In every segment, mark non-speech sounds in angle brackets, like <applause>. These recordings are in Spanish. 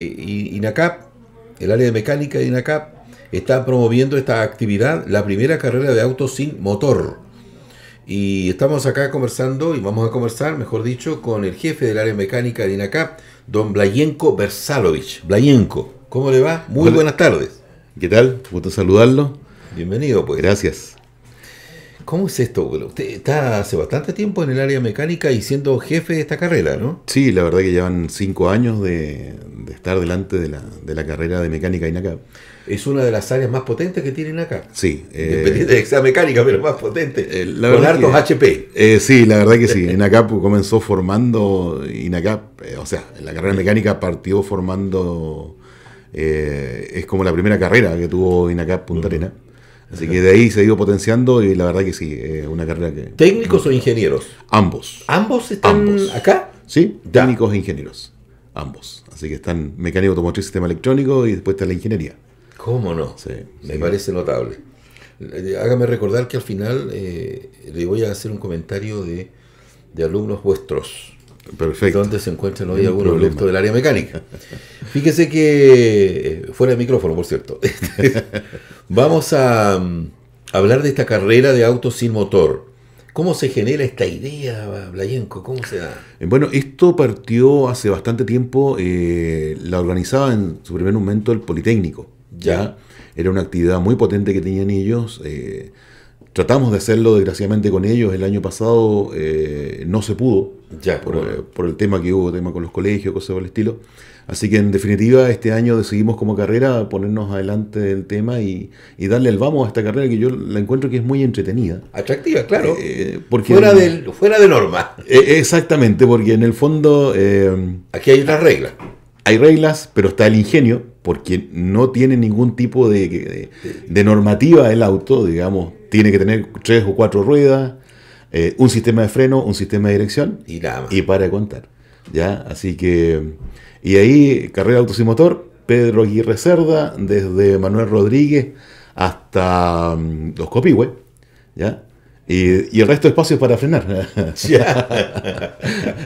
INACAP, el área de mecánica de INACAP, está promoviendo esta actividad, la primera carrera de autos sin motor. Y estamos acá conversando, y vamos a conversar, mejor dicho, con el jefe del área mecánica de INACAP, don Blayenko Bersalovich. Blayenko, ¿cómo le va? Muy buenas tardes. ¿Qué tal? Gusto saludarlo. Bienvenido, pues. Gracias. ¿Cómo es esto? Usted está hace bastante tiempo en el área mecánica y siendo jefe de esta carrera, ¿no? Sí, la verdad que llevan cinco años de, estar delante de la, carrera de mecánica INACAP. Es una de las áreas más potentes que tiene INACAP. Sí. Eh, Independiente de que sea mecánica, pero más potente. Eh, con hartos HP. Eh, sí, la verdad que sí. INACAP comenzó formando, INACAP, o sea, en la carrera mecánica partió formando, es como la primera carrera que tuvo INACAP Punta Arena. Así que de ahí se ha ido potenciando y la verdad que sí, es una carrera que... ¿Técnicos o ingenieros? Ambos. ¿Ambos están acá? Sí, técnicos e ingenieros. Ambos. Así que están mecánico automotriz, sistema electrónico y después está la ingeniería. ¿Cómo no? Sí, Me parece notable. Eh, hágame recordar que al final eh, le voy a hacer un comentario de, de alumnos vuestros Perfecto. ¿Dónde se encuentran hoy algunos productos del área mecánica. <laughs> Fíjese que, eh, fuera el micrófono, por cierto, <laughs> vamos a mm, hablar de esta carrera de autos sin motor. ¿Cómo se genera esta idea, Blayenko? ¿Cómo se da? Eh, bueno, esto partió hace bastante tiempo, eh, la organizaba en su primer momento el Politécnico. Ya. Era una actividad muy potente que tenían ellos. Tratamos de hacerlo, desgraciadamente, con ellos. El año pasado eh, no se pudo, ya, eh, por, el tema que hubo, tema con los colegios, cosas por el estilo. Así que, en definitiva, este año decidimos como carrera ponernos adelante del tema y, darle el vamos a esta carrera que yo la encuentro que es muy entretenida. Atractiva, claro. Eh, porque fuera, fuera de norma. exactamente, porque en el fondo... Aquí hay unas reglas. Hay reglas, pero está el ingenio, porque no tiene ningún tipo de, de normativa el auto, digamos tiene que tener tres o cuatro ruedas, eh, un sistema de freno, un sistema de dirección y Y para contar. ¿ya? Así que, y ahí, carrera autos y motor, Pedro Aguirre Cerda, desde Manuel Rodríguez hasta mm, los Copihue, ¿ya? Y, el resto de espacios para frenar. <laughs>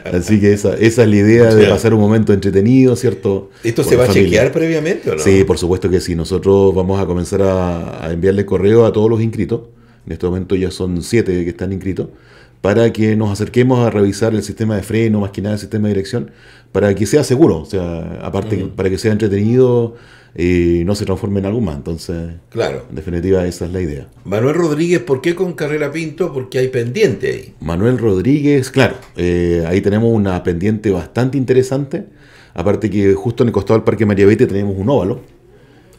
<laughs> Así que esa, esa es la idea de pasar un momento entretenido, ¿cierto? ¿Esto se va a chequear previamente o no? Sí, por supuesto que sí. Nosotros vamos a comenzar a enviarle correo a todos los inscritos. En este momento ya son siete que están inscritos para que nos acerquemos a revisar el sistema de freno, más que nada el sistema de dirección, para que sea seguro, o sea, aparte, que, para que sea entretenido y eh, no se transforme en algo más. Entonces, claro. en definitiva, esa es la idea. Manuel Rodríguez, ¿por qué con Carrera Pinto? Porque hay pendiente ahí. Manuel Rodríguez, claro, eh, ahí tenemos una pendiente bastante interesante. Aparte que justo en el costado del Parque María Vete tenemos un óvalo.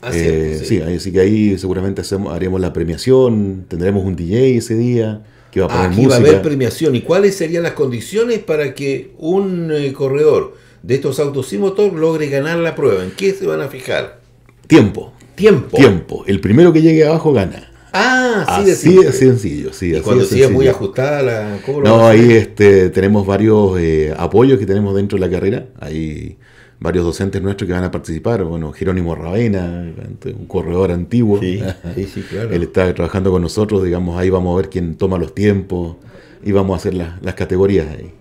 Ah, eh, sí, así que ahí seguramente hacemos, haremos la premiación, tendremos un DJ ese día. Ah, a haber premiación. ¿Y cuáles serían las condiciones para que un eh, corredor de estos autos sin motor logre ganar la prueba? ¿En qué se van a fijar? Tiempo. Tiempo. Tiempo. El primero que llegue abajo gana. Ah, sí, así de es sencillo. y cuando sigue muy ajustada la. no, ahí este, tenemos varios eh, apoyos que tenemos dentro de la carrera. Ahí varios docentes nuestros que van a participar, bueno, Jerónimo Ravena, un corredor antiguo, sí, <laughs> él está trabajando con nosotros, digamos, ahí vamos a ver quién toma los tiempos y vamos a hacer las, categorías ahí.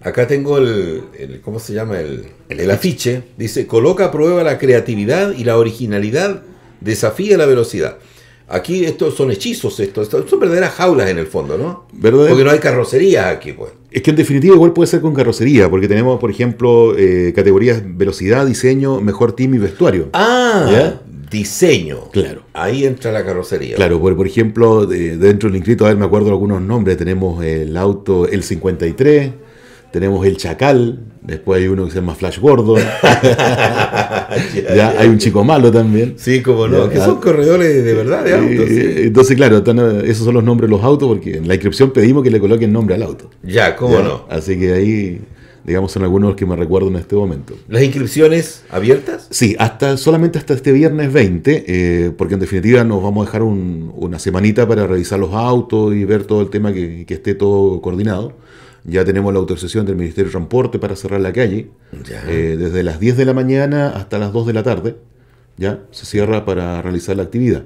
Acá tengo el, ¿cómo se llama? El, afiche, dice, coloca a prueba la creatividad y la originalidad, desafía la velocidad. Aquí estos son hechizos, estos, son verdaderas jaulas en el fondo, ¿no? ¿Verdad? Porque no hay carrocería aquí, pues. Es que en definitiva igual puede ser con carrocería, porque tenemos, por ejemplo, eh, categorías velocidad, diseño, mejor team y vestuario. Ah, diseño. Claro. Ahí entra la carrocería. Claro, por, por ejemplo, dentro del inscrito, a ver, me acuerdo algunos nombres, tenemos el auto, el 53, tenemos el Chacal, después hay uno que se llama Flash Gordon, <laughs> <laughs> ya, hay un chico malo también. Sí, como no, que ah, son corredores de verdad de autos. Entonces, claro, eh, esos son los nombres de los autos porque en la inscripción pedimos que le coloquen nombre al auto. Ya, cómo no. Así que ahí, digamos, son algunos que me recuerdo en este momento. ¿Las inscripciones abiertas? Sí, hasta solamente hasta este viernes 20, eh, porque en definitiva nos vamos a dejar una semanita para revisar los autos y ver todo el tema que esté todo coordinado ya tenemos la autorización del Ministerio de Transporte para cerrar la calle. Eh, desde las 10 de la mañana hasta las 2 de la tarde. Ya se cierra para realizar la actividad.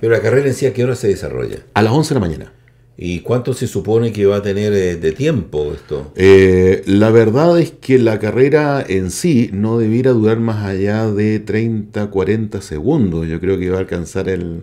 Pero la carrera en sí, ¿a qué hora se desarrolla? A las 11 de la mañana. ¿Y cuánto se supone que va a tener eh, de tiempo esto? Eh, la verdad es que la carrera en sí no debiera durar más allá de 30, 40 segundos. Yo creo que va a alcanzar el,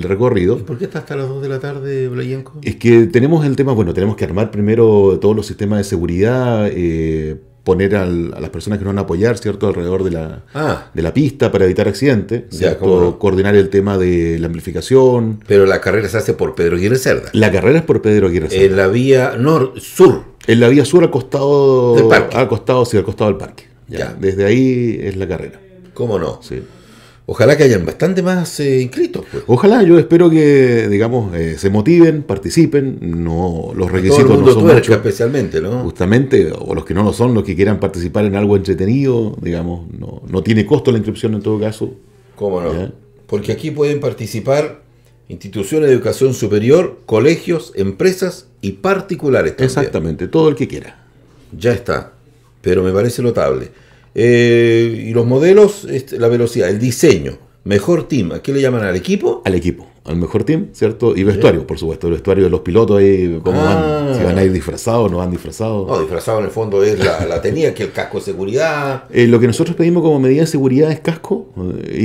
recorrido. ¿Y ¿Por qué está hasta las 2 de la tarde, Blayenko? Es que tenemos el tema, bueno, tenemos que armar primero todos los sistemas de seguridad. Eh, poner a las personas que nos van a apoyar, ¿cierto?, alrededor de la, ah. de la pista para evitar accidentes, ¿cierto? coordinar el tema de la amplificación. Pero la carrera se hace por Pedro Aguirre Cerda. La carrera es por Pedro Aguirre Cerda. En la vía sur En la vía sur al costado del parque. Al costado, sí, al costado del parque. Desde ahí es la carrera. ¿Cómo no? Sí. Ojalá que hayan bastante más eh, inscritos. Pues. Ojalá, yo espero que, digamos, eh, se motiven, participen. No, los requisitos Todo el mundo no son especialmente, ¿no? Justamente, o los que no lo son, los que quieran participar en algo entretenido, digamos, no, tiene costo la inscripción en todo caso. ¿Cómo no? Porque aquí pueden participar instituciones de educación superior, colegios, empresas y particulares. También. Exactamente, todo el que quiera. Ya está, pero me parece notable. Eh, y los modelos, este, la velocidad, el diseño. Mejor team, ¿a qué le llaman al equipo? Al equipo, al mejor team, ¿cierto? Y vestuario, por supuesto, el vestuario de los pilotos ahí, cómo van, ah. si van a ir disfrazados, no van disfrazados. No, disfrazado en el fondo es la, tenía, que el casco de seguridad. Eh, lo que nosotros pedimos como medida de seguridad es casco eh,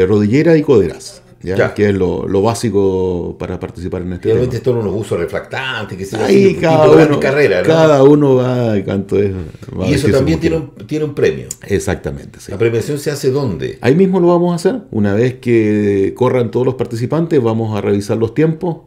y rodillera y coderas. ¿ya? que es lo, básico para participar en este obviamente esto no los uso reflectantes, que Ahí cada uno, carrera, cada uno va, es, va Y eso también tiene un, premio. Exactamente. ¿La premiación se hace dónde? Ahí mismo lo vamos a hacer. Una vez que corran todos los participantes, vamos a revisar los tiempos.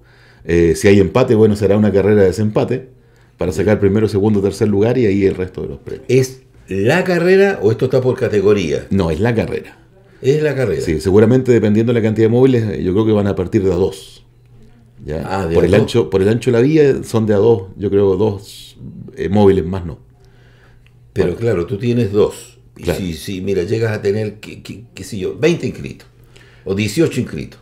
Eh, si hay empate, bueno, será una carrera de desempate para sacar primero, segundo, tercer lugar y ahí el resto de los premios. ¿Es la carrera o esto está por categoría? No, es la carrera. Es la carrera. Sí, seguramente dependiendo de la cantidad de móviles, eh, yo creo que van a partir de a dos. Ah, por, el Ancho, por el ancho de la vía son de a dos, yo creo dos eh, móviles más no. Pero claro, tú tienes dos. Y si, mira, llegas a tener, qué, qué, qué sé yo, 20 inscritos o 18 inscritos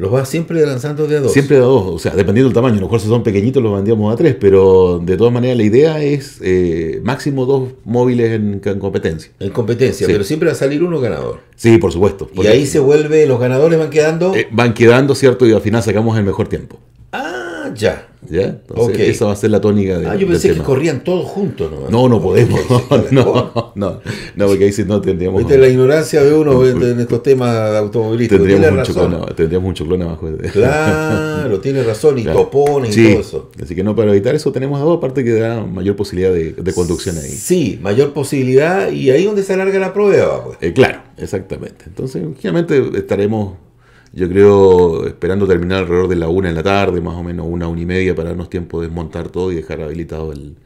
los vas siempre lanzando de a dos. Siempre de a dos, o sea, dependiendo del tamaño. A lo mejor si son pequeñitos los mandíamos a tres, pero de todas maneras la idea es eh, máximo dos móviles en, competencia. En competencia, pero siempre va a salir uno ganador. Sí, por supuesto. Y ahí se vuelve, los ganadores van quedando. Eh, van quedando, ¿cierto? Y al final sacamos el mejor tiempo. Ah, ya. ¿Ya? Entonces, Esa va a ser la tónica de. Ah, yo pensé que corrían todos juntos, ¿no? No, no podemos. <laughs> No, no, no, porque ahí sí no tendríamos. Viste, la ignorancia de uno en estos temas automovilísticos. Tendríamos, un choclón, tendríamos mucho clon abajo. De... Claro, tiene razón, y claro. y todo eso. Así que no, para evitar eso tenemos a dos, aparte que da mayor posibilidad de, conducción ahí. Sí, mayor posibilidad, y ahí es donde se alarga la prueba, pues. Eh, claro, exactamente. Entonces, finalmente estaremos yo creo, esperando terminar alrededor de la una en la tarde, más o menos una, una y media, para darnos tiempo de desmontar todo y dejar habilitado el,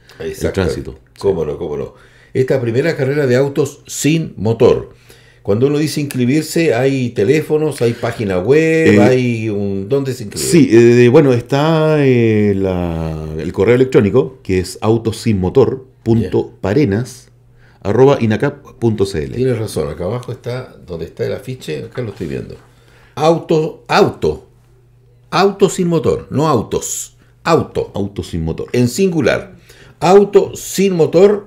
tránsito. Cómo no, cómo no. Esta primera carrera de autos sin motor. Cuando uno dice inscribirse, hay teléfonos, hay página web, eh, hay un... ¿Dónde se inscribe? Sí, eh, bueno, está eh, el correo electrónico, que es autosinmotor.parenas@inacap.cl. Tienes razón, acá abajo está donde está el afiche, acá lo estoy viendo. Auto, auto, auto sin motor, no autos, auto. Auto sin motor. En singular, auto sin motor,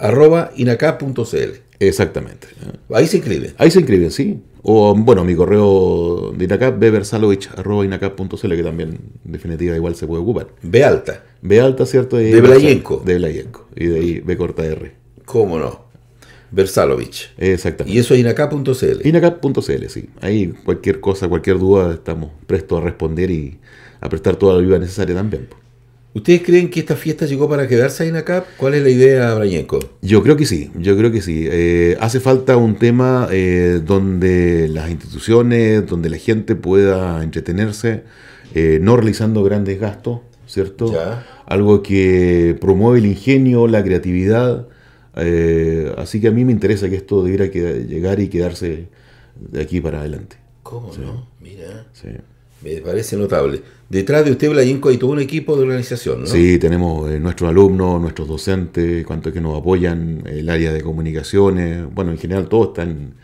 arroba, inacap.cl Exactamente. Ahí se inscriben. Ahí se inscriben, sí. O bueno, mi correo de Inacap, inacap.cl, que también en definitiva igual se puede ocupar. be alta. B alta, ¿cierto? De, de Blayenko. De Blayenko. Y de ahí B corta R. ¿Cómo no? Versalovich. Exactamente. Y eso es inacap.cl. Inacap.cl, sí. Ahí cualquier cosa, cualquier duda, estamos prestos a responder y a prestar toda la ayuda necesaria también. ¿Ustedes creen que esta fiesta llegó para quedarse a INACAP? ¿Cuál es la idea, Brañeco? Yo creo que sí, yo creo que sí. Eh, hace falta un tema eh, donde las instituciones, donde la gente pueda entretenerse, eh, no realizando grandes gastos, ¿cierto? Algo que promueve el ingenio, la creatividad, eh, así que a mí me interesa que esto debiera que, llegar y quedarse de aquí para adelante. ¿Cómo no? Mira. Me parece notable. Detrás de usted, Blayenco, hay todo un equipo de organización, ¿no? Sí, tenemos eh, nuestros alumnos, nuestros docentes, cuantos que nos apoyan, el área de comunicaciones, bueno, en general todos están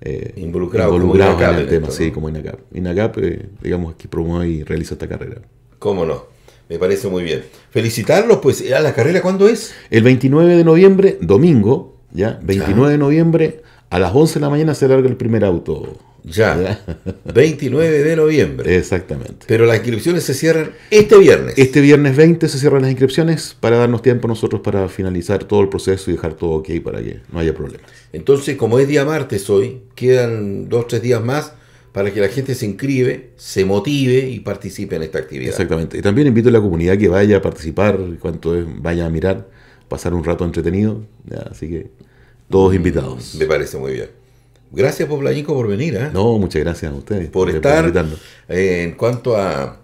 eh, involucrados en el tema, sí, como INACAP. INACAP, digamos, que promueve y realiza esta carrera. ¿Cómo no? Me parece muy bien. Felicitarlos, pues, a la carrera, ¿cuándo es? El 29 de noviembre, domingo, ¿ya? 29 de noviembre, a las 11 de la mañana se larga el primer auto. Ya, 29 de noviembre. Exactamente. Pero las inscripciones se cierran este viernes. Este viernes 20 se cierran las inscripciones para darnos tiempo nosotros para finalizar todo el proceso y dejar todo ok para que no haya problemas. Entonces, como es día martes hoy, quedan dos, tres días más para que la gente se inscribe, se motive y participe en esta actividad. Exactamente. Y también invito a la comunidad que vaya a participar, cuanto vaya a mirar, pasar un rato entretenido. así que todos mm, invitados. Me parece muy bien. Gracias, Poblanico, por venir. ¿eh? No, muchas gracias a ustedes. Por, estar en cuanto a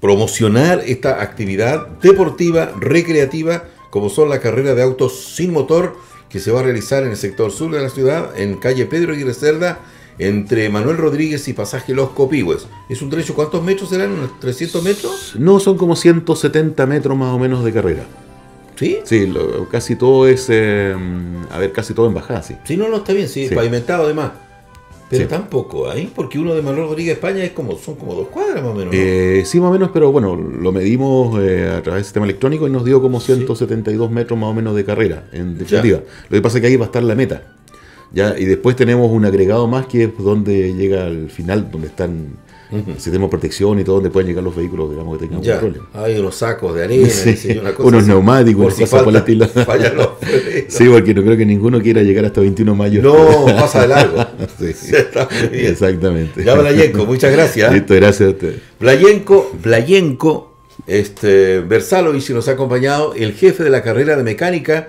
promocionar esta actividad deportiva, recreativa, como son la carrera de autos sin motor que se va a realizar en el sector sur de la ciudad, en calle Pedro Aguirre Cerda entre Manuel Rodríguez y Pasaje Los Copihues ¿Es un trecho? ¿Cuántos metros serán? ¿Unos 300 metros? No, son como 170 metros más o menos de carrera. ¿Sí? Sí, casi todo es. Eh, a ver, casi todo en bajada, sí. Sí, no, no, está bien, sí, pavimentado además. Pero tampoco ahí, porque uno de Manuel Rodríguez España es como, son como dos cuadras más o menos. Eh, sí, más o menos, pero bueno, lo medimos eh, a través del sistema electrónico y nos dio como 172 metros más o menos de carrera, en definitiva. Lo que pasa es que ahí va a estar la meta. ¿ya? Y después tenemos un agregado más que es donde llega al final, donde están el sistema de protección y todo, donde pueden llegar los vehículos, digamos, que tengan ya. Hay unos sacos de arena, cosa unos neumáticos, por si falta, <laughs> <laughs> sí, porque no creo que ninguno quiera llegar hasta 21 de mayo. No, pasa de largo. <laughs> sí. Está Exactamente. Ya, Blayenko, muchas gracias. ¿eh? Listo, gracias a usted. Blayenko, Blayenko este, Versalo, y si nos ha acompañado, el jefe de la carrera de mecánica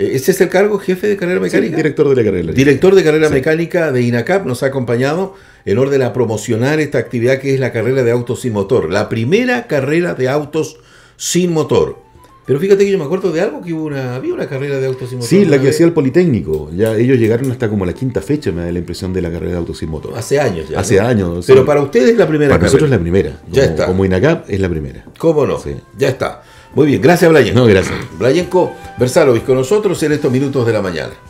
eh, ¿Ese es el cargo, jefe de carrera mecánica. director de la carrera. Director de carrera mecánica de INACAP nos ha acompañado en orden a promocionar esta actividad que es la carrera de autos sin motor. La primera carrera de autos sin motor. Pero fíjate que yo me acuerdo de algo que hubo una, había una carrera de autos sin motor. Sí, la que hacía el Politécnico. Ya ellos llegaron hasta como la quinta fecha, me da la impresión, de la carrera de autos sin motor. Hace años ya. Hace años. Pero para ustedes es la primera. Para nosotros es la primera. Ya está. Como INACAP es la primera. ¿Cómo no? Ya está. Muy bien, gracias Blayenko. No, gracias. Blayenko Versalovich con nosotros en estos minutos de la mañana.